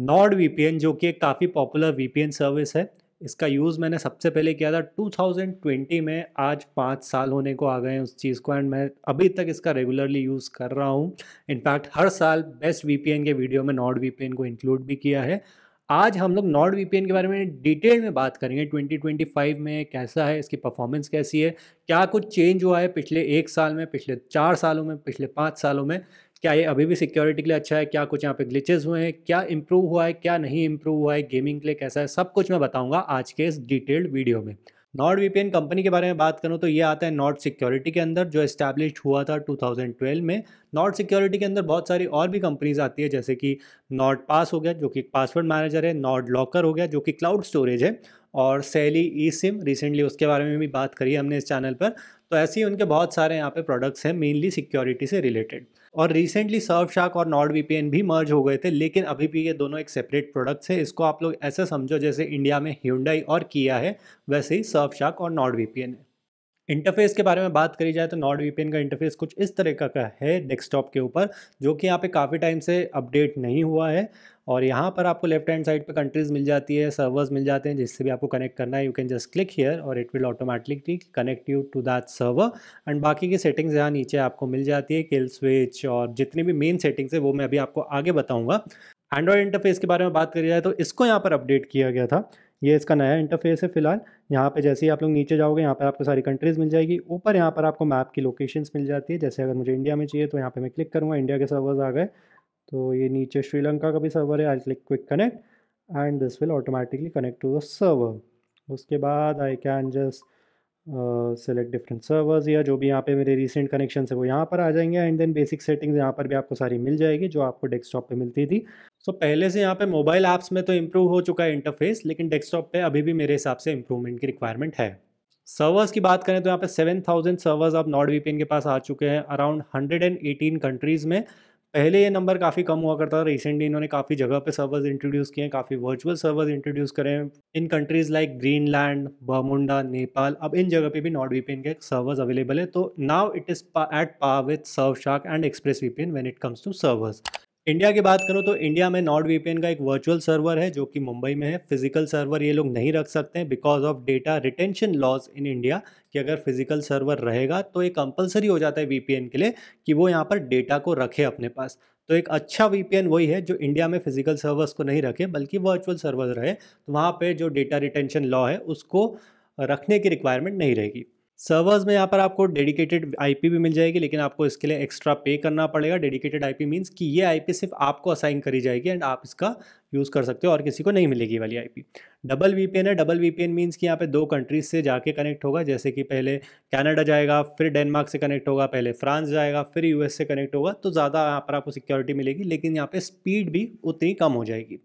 Nord VPN जो कि एक काफ़ी पॉपुलर वीपीएन सर्विस है इसका यूज़ मैंने सबसे पहले किया था 2020 में आज पाँच साल होने को आ गए हैं उस चीज़ को एंड मैं अभी तक इसका रेगुलरली यूज़ कर रहा हूँ इनफैक्ट हर साल बेस्ट वीपीएन के वीडियो में नॉर्ड वीपीएन को इंक्लूड भी किया है आज हम लोग नॉर्ड वीपीएन के बारे में डिटेल में बात करेंगे 2025 में कैसा है इसकी परफॉर्मेंस कैसी है क्या कुछ चेंज हुआ है पिछले एक साल में पिछले चार सालों में पिछले पाँच सालों में क्या ये अभी भी सिक्योरिटी के लिए अच्छा है क्या कुछ यहाँ पे ग्लिचेस हुए हैं क्या इम्प्रूव हुआ है क्या नहीं इम्प्रूव हुआ है गेमिंग के लिए कैसा है सब कुछ मैं बताऊँगा आज के इस डिटेल्ड वीडियो में नॉर्ड वीपीएन कंपनी के बारे में बात करूँ तो ये आता है नॉर्ड सिक्योरिटी के अंदर जो एस्टैब्लिश हुआ था 2012 में नॉर्ड सिक्योरिटी के अंदर बहुत सारी और भी कंपनीज आती है जैसे कि नॉर्ड पास हो गया जो कि पासवर्ड मैनेजर है नॉर्ड लॉकर हो गया जो कि क्लाउड स्टोरेज है और सैली ई सिम रिसेंटली उसके बारे में भी बात करी है हमने इस चैनल पर तो ऐसे ही उनके बहुत सारे यहाँ पे प्रोडक्ट्स हैं मेनली सिक्योरिटी से रिलेटेड और रिसेंटली सर्व शार्क और नॉर्ड वीपीएन भी मर्ज हो गए थे लेकिन अभी भी ये दोनों एक सेपरेट प्रोडक्ट्स है इसको आप लोग ऐसा समझो जैसे इंडिया में ह्यूंडाई और किया है वैसे ही सर्व शार्क और नॉर्ड वीपीएन है इंटरफेस के बारे में बात करी जाए तो नॉर्ड वीपीएन का इंटरफेस कुछ इस तरह का है डेस्कटॉप के ऊपर जो कि यहाँ पे काफ़ी टाइम से अपडेट नहीं हुआ है और यहाँ पर आपको लेफ्ट हैंड साइड पर कंट्रीज़ मिल जाती है सर्वर्स मिल जाते हैं जिससे भी आपको कनेक्ट करना है you can just click here और it will automatically connect you to that server and बाकी की सेटिंग्स यहाँ नीचे आपको मिल जाती है किल स्विच और जितनी भी मेन सेटिंग्स है वो मैं अभी आपको आगे बताऊँगा एंड्रॉयड इंटरफेस के बारे में बात करी जाए तो इसको यहाँ पर अपडेट किया गया था ये इसका नया इंटरफेस है फिलहाल यहाँ पे जैसे ही आप लोग नीचे जाओगे यहाँ पर आपको सारी कंट्रीज़ मिल जाएगी ऊपर यहाँ पर आपको मैप की लोकेशंस मिल जाती है जैसे अगर मुझे इंडिया में चाहिए तो यहाँ पे मैं क्लिक करूँगा इंडिया के सर्वर्स आ गए तो ये नीचे श्रीलंका का भी सर्वर है I click quick connect and this will automatically connect to the server उसके बाद I can just select different servers या जो भी यहाँ पे मेरे रिसेंट कनेक्शन है वो यहाँ पर आ जाएंगे एंड देन बेसिक सेटिंग्स यहाँ पर भी आपको सारी मिल जाएगी जो आपको डेस्कटॉप पे मिलती थी सो so, पहले से यहाँ पे मोबाइल ऐप्स में तो इम्प्रूव हो चुका है इंटरफेस लेकिन डेस्कटॉप पे अभी भी मेरे हिसाब से इम्प्रूवमेंट की रिक्वायरमेंट है सर्वर्स की बात करें तो यहाँ पे थाउजेंड सर्वर्स आप नॉर्ड वीपीएन के पास आ चुके हैं अराउंड एटीन कंट्रीज़ में पहले ये नंबर काफ़ी कम हुआ करता था रिसेंटली इन्होंने काफ़ी जगह पे सर्वर्स इंट्रोड्यूस किए हैं काफ़ी वर्चुअल सर्वर्स इंट्रोड्यूस करें in countries like Greenland Bermuda Nepal अब इन जगह पे भी नॉट वीपीएन के सर्वर्स अवेलेबल है तो now it is at par with Surf Shark and Express VPN when it comes to servers India की बात करूँ तो इंडिया में नॉर्ड वीपीएन का एक वर्चुअल सर्वर है जो कि मुंबई में है फिजिकल सर्वर ये लोग नहीं रख सकते हैं because of data retention laws in India कि अगर फिजिकल सर्वर रहेगा तो ये कंपलसरी हो जाता है वीपीएन के लिए कि वो यहाँ पर डेटा को रखे अपने पास तो एक अच्छा वीपीएन वही है जो इंडिया में फिजिकल सर्वर्स को नहीं रखे बल्कि वर्चुअल सर्वर रहे तो वहाँ पर जो डेटा रिटेंशन लॉ है उसको रखने की रिक्वायरमेंट नहीं रहेगी सर्वर्स में यहाँ पर आपको डेडिकेटेड आईपी भी मिल जाएगी लेकिन आपको इसके लिए एक्स्ट्रा पे करना पड़ेगा डेडिकेटेड आईपी मींस कि ये आईपी सिर्फ आपको असाइन करी जाएगी एंड आप इसका यूज़ कर सकते हो और किसी को नहीं मिलेगी वाली आईपी डबल वीपीएन है डबल वीपीएन मींस कि यहाँ पे दो कंट्रीज से जाके कनेक्ट होगा जैसे कि पहले कैनेडा जाएगा फिर डेनमार्क से कनेक्ट होगा पहले फ्रांस जाएगा फिर यू से कनेक्ट होगा तो ज़्यादा यहाँ पर आपको सिक्योरिटी मिलेगी लेकिन यहाँ पर स्पीड भी उतनी कम हो जाएगी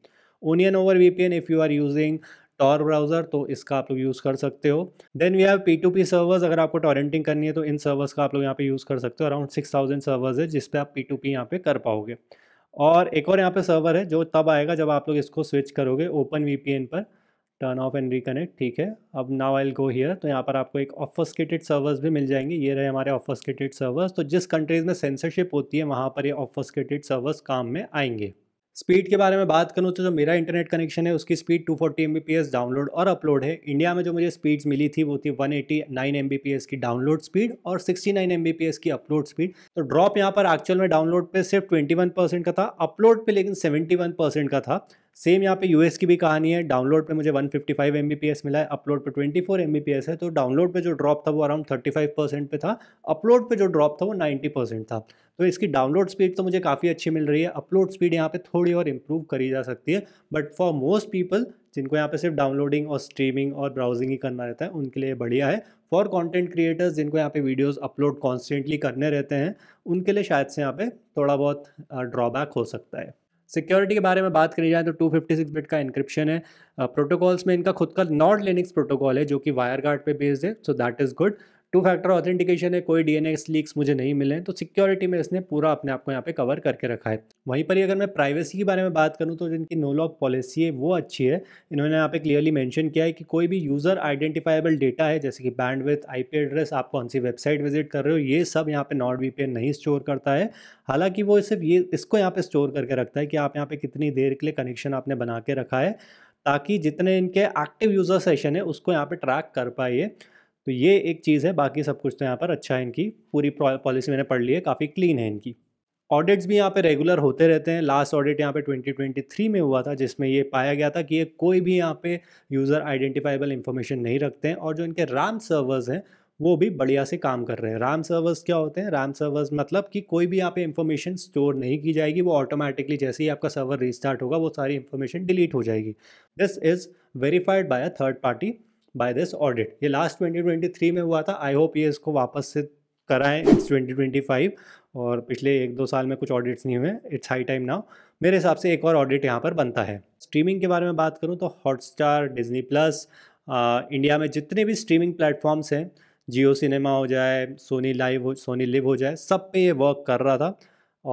onion over VPN if you are using Tor browser तो इसका आप लोग यूज़ कर सकते हो then we have P two P servers अगर आपको टॉरेंटिंग करनी है तो इन सर्वर्स का आप लोग यहाँ पे यूज़ कर सकते हो अराउंड सिक्स थाउजेंड सर्वर्स है जिस आप पी टू पी यहाँ पे कर पाओगे और एक और यहाँ पे सर्वर है जो तब आएगा जब आप लोग इसको स्विच करोगे ओपन वी पी एन पर टर्न ऑफ एंड रिकनेक्ट ठीक है अब नाउ आई गो हियर तो यहाँ पर आपको एक ऑफस्केटेड सर्वर्स भी मिल जाएंगे ये रहे हमारे ऑफस्केटेड सर्वर्स तो जिस कंट्रीज़ में सेंसरशिप होती है वहाँ पर ये ऑफस्केटेड सर्वर्स काम में आएंगे स्पीड के बारे में बात करूँ तो जो मेरा इंटरनेट कनेक्शन है उसकी स्पीड 240 फोर्टी डाउनलोड और अपलोड है इंडिया में जो मुझे स्पीड्स मिली थी वो थी 189 एमबीपीएस की डाउनलोड स्पीड और 69 नाइन की अपलोड स्पीड तो ड्रॉप यहाँ पर एक्चुअल में डाउनलोड पे सिर्फ 21 परसेंट का था अपलोड पे लेकिन 71 परसेंट का था सेम यहाँ पे यूएस की भी कहानी है डाउनलोड पे मुझे 155 फिफ्टी मिला है अपलोड पे 24 एमबीपीएस है तो डाउनलोड पे जो ड्रॉप था वो अराउंड 35 परसेंट पे था अपलोड पे जो ड्रॉप था वो 90 परसेंट था तो इसकी डाउनलोड स्पीड तो मुझे काफ़ी अच्छी मिल रही है अपलोड स्पीड यहाँ पे थोड़ी और इम्प्रूव करी जा सकती है बट फॉर मोस्ट पीपल जिनको यहाँ पे सिर्फ डाउनलोडिंग और स्ट्रीमिंग और ब्राउजिंग ही करना रहता है उनके लिए बढ़िया है फॉर कंटेंट क्रिएटर्स जिनको यहाँ पे वीडियोस अपलोड कॉन्स्टेंटली करने रहते हैं उनके लिए शायद से यहाँ पे थोड़ा बहुत ड्रॉबैक हो सकता है सिक्योरिटी के बारे में बात करी जाए तो 256 बिट का इंक्रिप्शन है प्रोटोकॉल्स में इनका खुद का नॉट लिनिक्स प्रोटोकॉल है जो कि वायर गार्ड पर बेस्ड है so that is good two factor authentication है कोई डी एन लीक्स मुझे नहीं मिले तो सिक्योरिटी में इसने पूरा अपने आप को यहाँ पे कवर करके रखा है वहीं पर ही अगर मैं प्राइवेसी के बारे में बात करूं तो जिनकी नो लॉक पॉलिसी है वो अच्छी है इन्होंने यहाँ पे क्लियरली मेंशन किया है कि कोई भी यूज़र आइडेंटिफाइबल डेटा है जैसे कि बैंडविथ आईपी एड्रेस आप कौन सी वेबसाइट विजिट कर रहे हो ये सब यहाँ पे नॉट वी नहीं स्टोर करता है हालांकि वो सिर्फ ये इसको यहाँ पर स्टोर करके रखता है कि आप यहाँ पर कितनी देर के लिए कनेक्शन आपने बना के रखा है ताकि जितने इनके एक्टिव यूज़र सेशन है उसको यहाँ पर ट्रैक कर पाइए तो ये एक चीज़ है बाकी सब कुछ तो यहाँ पर अच्छा है इनकी पूरी पॉलिसी मैंने पढ़ ली है काफ़ी क्लीन है इनकी ऑडिट्स भी यहाँ पे रेगुलर होते रहते हैं लास्ट ऑडिट यहाँ पे 2023 में हुआ था जिसमें ये पाया गया था कि ये कोई भी यहाँ पे यूज़र आइडेंटिफाइबल इन्फॉर्मेशन नहीं रखते हैं और जो इनके राम सर्वर्स हैं वो भी बढ़िया से काम कर रहे हैं राम सर्वर्स क्या होते हैं राम सर्वर्स मतलब कि कोई भी यहाँ पे इन्फॉर्मेशन स्टोर नहीं की जाएगी वो ऑटोमेटिकली जैसे ही आपका सर्वर रिस्टार्ट होगा वो सारी इन्फॉर्मेशन डिलीट हो जाएगी this is verified by a third party by this audit ये लास्ट 2023 में हुआ था आई होप ये इसको वापस से है इट्स ट्वेंटी ट्वेंटी फाइव और पिछले एक दो साल में कुछ ऑडिट्स नहीं हुए इट्स हाई टाइम नाउ मेरे हिसाब से एक और ऑडिट यहाँ पर बनता है स्ट्रीमिंग के बारे में बात करूँ तो हॉटस्टार डिजनी प्लस इंडिया में जितने भी स्ट्रीमिंग प्लेटफॉर्म्स हैं जियो सिनेमा हो जाए सोनी लाइव हो सोनी लिव हो जाए सब पे ये वर्क कर रहा था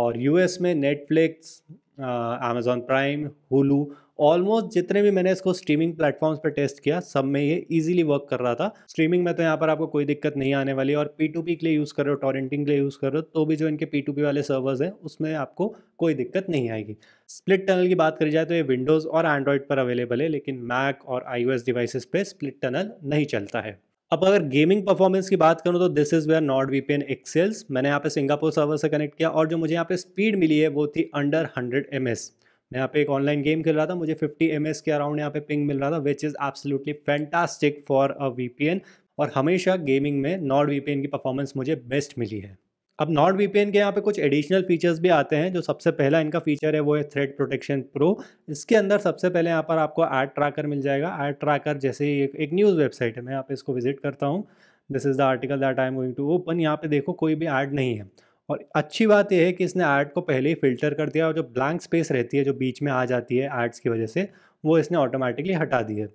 और यूएस में Netflix Amazon Prime Hulu almost जितने भी मैंने इसको स्ट्रीमिंग प्लेटफॉर्म्स पर टेस्ट किया सब में ये इजीली वर्क कर रहा था स्ट्रीमिंग में तो यहाँ पर आपको कोई दिक्कत नहीं आने वाली और पी टू पी के लिए यूज़ कर रहे हो टॉरेंटिंग के लिए यूज़ कर रहे हो तो भी जो इनके पी टू पी वाले सर्वर्स हैं उसमें आपको कोई दिक्कत नहीं आएगी स्प्लिट टनल की बात करी जाए तो ये विंडोज़ और एंड्रॉयड पर अवेलेबल है लेकिन मैक और आई ओ एस डिवाइसेस पे स्प्लिट टनल नहीं चलता है अब अगर गेमिंग परफॉर्मेंस की बात करूँ तो this is where Nord V N excels मैंने यहाँ पे सिंगापुर सर्वर से कनेक्ट किया और जो मुझे यहाँ पे स्पीड मिली है वो थी अंडर हंड्रेड एम एस मैं यहाँ पे एक ऑनलाइन गेम खेल रहा था मुझे 50 एम के अराउंड यहाँ पे पिंग मिल रहा था which is absolutely fantastic for a VPN और हमेशा गेमिंग में नॉर्ड वीपीएन की परफॉर्मेंस मुझे बेस्ट मिली है अब नॉर्ड वीपीएन के यहाँ पे कुछ एडिशनल फीचर्स भी आते हैं जो सबसे पहला इनका फीचर है वो है थ्रेड प्रोटेक्शन प्रो इसके अंदर सबसे पहले यहाँ पर आपको एड ट्रैकर मिल जाएगा एड ट्रैकर जैसे एक, एक न्यूज़ वेबसाइट है मैं यहाँ पे इसको विजिट करता हूँ this is the article that I am going to open यहाँ पे देखो कोई भी ऐड नहीं है और अच्छी बात यह है कि इसने आर्ट को पहले ही फिल्टर कर दिया और जो ब्लैंक स्पेस रहती है जो बीच में आ जाती है आर्ट्स की वजह से वो इसने ऑटोमेटिकली हटा दी है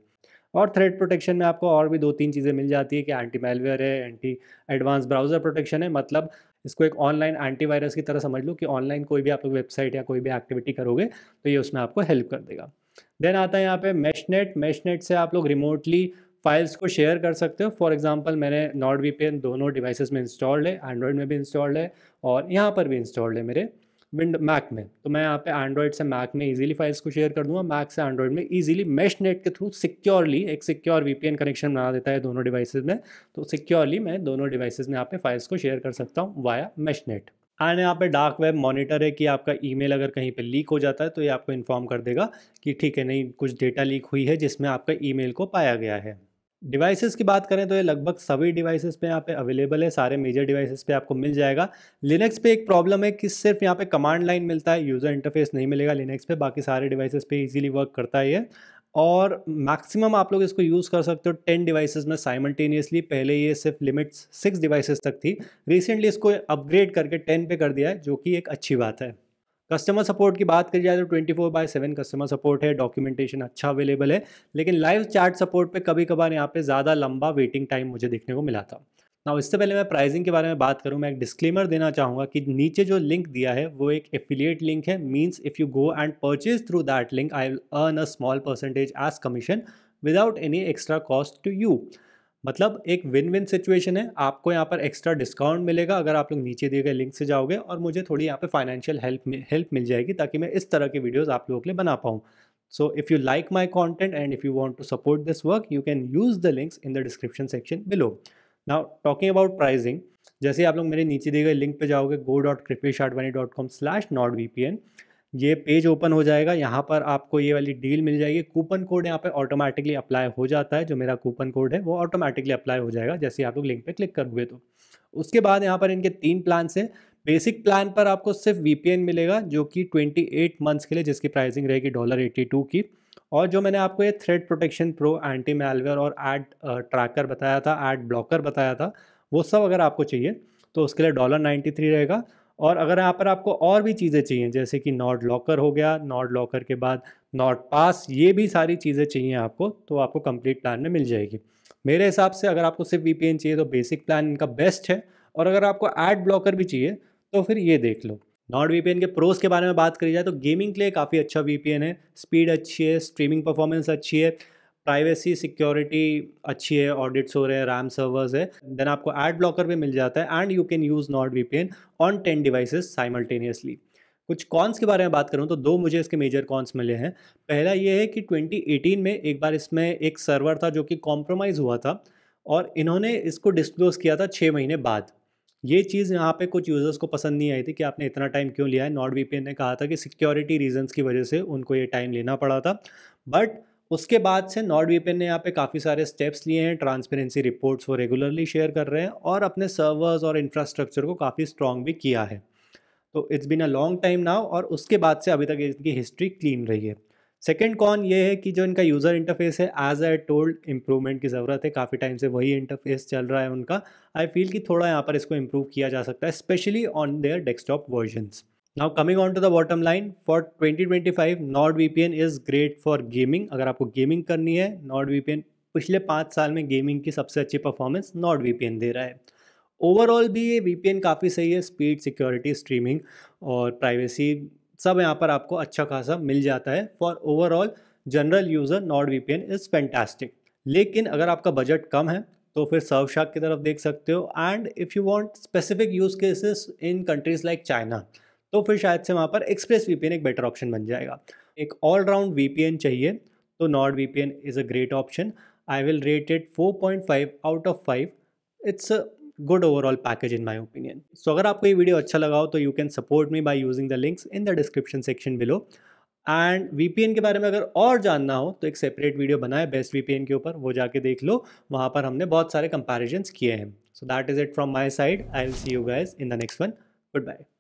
और थ्रेड प्रोटेक्शन में आपको और भी दो तीन चीज़ें मिल जाती है कि एंटी मेलवेयर है एंटी एडवांस ब्राउज़र प्रोटेक्शन है मतलब इसको एक ऑनलाइन एंटीवायरस की तरह समझ लो कि ऑनलाइन कोई भी आप लोग वेबसाइट या कोई भी एक्टिविटी करोगे तो ये उसमें आपको हेल्प कर देगा देन आता है यहाँ पे मेशनेट मेशनेट से आप लोग रिमोटली फाइल्स को शेयर कर सकते हो फॉर एग्जांपल मैंने नॉट वी दोनों डिवाइसेस में इंस्टॉल्ड है एंड्रॉयड में भी इंस्टॉल्ड है और यहाँ पर भी इंस्टॉल्ड है मेरे विंड मैक में तो मैं यहाँ पे एंड्रॉयड से मैक में इजीली फाइल्स को शेयर कर दूंगा मैक से एंड्रॉयड में इजीली मेश नेट के थ्रू सिक्योरली एक सिक्योर वीपीएन कनेक्शन बना देता है दोनों डिवाइसेज में तो सिक्योरली मैं दोनों डिवाइसेज में यहाँ पे फाइल्स को शेयर कर सकता हूँ वाया मेश नेट एंड यहाँ पे डार्क वेब मॉनिटर है कि आपका ईमेल अगर कहीं पे लीक हो जाता है तो ये आपको इन्फॉर्म कर देगा कि ठीक है नहीं कुछ डेटा लीक हुई है जिसमें आपका ईमेल को पाया गया है डिवाइसेस की बात करें तो ये लगभग सभी डिवाइसेस पे यहाँ पे अवेलेबल है सारे मेजर डिवाइसेस पे आपको मिल जाएगा लिनक्स पे एक प्रॉब्लम है कि सिर्फ यहाँ पे कमांड लाइन मिलता है यूज़र इंटरफेस नहीं मिलेगा लिनक्स पे बाकी सारे डिवाइसेस पे इजीली वर्क करता है ये और मैक्सिमम आप लोग इसको यूज़ कर सकते हो टेन डिवाइसेस में साइमल्टेनियसली पहले ये सिर्फ लिमिट्स सिक्स डिवाइसेस तक थी रिसेंटली इसको अपग्रेड करके टेन पे कर दिया है जो कि एक अच्छी बात है कस्टमर सपोर्ट की बात करी जाए तो twenty four by seven customer support है डॉक्यूमेंटेशन अच्छा अवेलेबल है लेकिन लाइव चार्ट सपोर्ट पे कभी कभार यहाँ पे ज़्यादा लंबा वेटिंग टाइम मुझे देखने को मिला था ना इससे पहले मैं प्राइसिंग के बारे में बात करूँ मैं एक डिस्क्लेमर देना चाहूँगा कि नीचे जो लिंक दिया है वो एक एफिलिएट लिंक है means if you go and purchase through that link I earn a small percentage as commission without any extra cost to you मतलब एक विन विन सिचुएशन है आपको यहाँ पर एक्स्ट्रा डिस्काउंट मिलेगा अगर आप लोग नीचे दिए गए लिंक से जाओगे और मुझे थोड़ी यहाँ पे फाइनेंशियल हेल्प हेल्प मिल जाएगी ताकि मैं इस तरह के वीडियोस आप लोगों के लिए बना पाऊँ so if you like my content and if you want to support this work you can use the links in the description section below now talking about pricing जैसे आप लोग मेरे नीचे दिए गए लिंक पर जाओगे go dot Kripesh Advani dot com slash Nord V P N ये पेज ओपन हो जाएगा यहाँ पर आपको ये वाली डील मिल जाएगी कूपन कोड यहाँ पर ऑटोमेटिकली अप्लाई हो जाता है जो मेरा कूपन कोड है वो ऑटोमेटिकली अप्लाई हो जाएगा जैसे आप लोग लिंक पे क्लिक करोगे तो उसके बाद यहाँ पर इनके तीन प्लान्स हैं बेसिक प्लान पर आपको सिर्फ वी मिलेगा जो कि ट्वेंटी मंथ्स के लिए जिसकी प्राइसिंग रहेगी डॉलर 82 की और जो मैंने आपको ये threat protection pro anti malware और एड ट्रैकर बताया था एड ब्लॉकर बताया था वो सब अगर आपको चाहिए तो उसके लिए डॉलर नाइन्टी थ्री रहेगा और अगर यहाँ पर आपको और भी चीज़ें चाहिए जैसे कि नॉट लॉकर हो गया नॉट लॉकर के बाद नॉट पास ये भी सारी चीज़ें चाहिए आपको तो आपको कंप्लीट प्लान में मिल जाएगी मेरे हिसाब से अगर आपको सिर्फ वी चाहिए तो बेसिक प्लान इनका बेस्ट है और अगर आपको एड ब्लॉकर भी चाहिए तो फिर ये देख लो नॉट वी के प्रोस के बारे में बात करी जाए तो गेमिंग के लिए काफ़ी अच्छा वी है स्पीड अच्छी है स्ट्रीमिंग परफॉर्मेंस अच्छी है प्राइवेसी सिक्योरिटी अच्छी है ऑडिट्स हो रहे हैं रैम सर्वर्स है देन आपको एड ब्लॉकर भी मिल जाता है and you can use Nord V P N on ten devices simultaneously कुछ कॉन्स के बारे में बात करूँ तो दो मुझे इसके मेजर कॉन्स मिले हैं पहला ये है कि 2018 में एक बार इसमें एक सर्वर था जो कि कॉम्प्रोमाइज़ हुआ था और इन्होंने इसको डिस्क्लोज़ किया था छः महीने बाद ये चीज़ यहाँ पे कुछ यूज़र्स को पसंद नहीं आई थी कि आपने इतना टाइम क्यों लिया है नॉट वी ने कहा था कि सिक्योरिटी रीजंस की वजह से उनको ये टाइम लेना पड़ा था बट उसके बाद से नॉर्ड वीपीएन ने यहाँ पे काफ़ी सारे स्टेप्स लिए हैं ट्रांसपेरेंसी रिपोर्ट्स वो रेगुलरली शेयर कर रहे हैं और अपने सर्वर्स और इंफ्रास्ट्रक्चर को काफ़ी स्ट्रॉन्ग भी किया है तो it's been a long time now और उसके बाद से अभी तक इनकी हिस्ट्री क्लीन रही है सेकेंड कॉन ये है कि जो इनका यूज़र इंटरफेस है एज आई टोल्ड इम्प्रूवमेंट की ज़रूरत है काफ़ी टाइम से वही इंटरफेस चल रहा है उनका आई फील कि थोड़ा यहाँ पर इसको इम्प्रूव किया जा सकता है specially on their desktop versions now coming on to the bottom line for 2025 Nord N is great for gaming अगर आपको गेमिंग करनी है नॉट एन पिछले पाँच साल में गेमिंग की सबसे अच्छी परफॉर्मेंस नॉट एन दे रहा है ओवरऑल भी ये वी पी एन काफ़ी सही है स्पीड सिक्योरिटी स्ट्रीमिंग और प्राइवेसी सब यहाँ पर आपको अच्छा खासा मिल जाता है for overall general user Nord N is fantastic लेकिन अगर आपका बजट कम है तो फिर सर्वशाक की तरफ देख सकते हो and if you want specific use cases in countries like China तो फिर शायद से वहाँ पर एक्सप्रेस वीपीएन एक बेटर ऑप्शन बन जाएगा एक ऑलराउंड वीपीएन चाहिए तो Nord VPN is a great option I will rate it four point five out of five it's a good overall package in my opinion so अगर आपको ये video अच्छा लगा हो तो you can support me by using the links in the description section below and V के बारे में अगर और जानना हो तो एक सेपरेट वीडियो बनाए बेस्ट वी के ऊपर वो जाके देख लो वहाँ पर हमने बहुत सारे कंपेरिजन्स किए हैं so that is it from my side I will see you guys in the next one good bye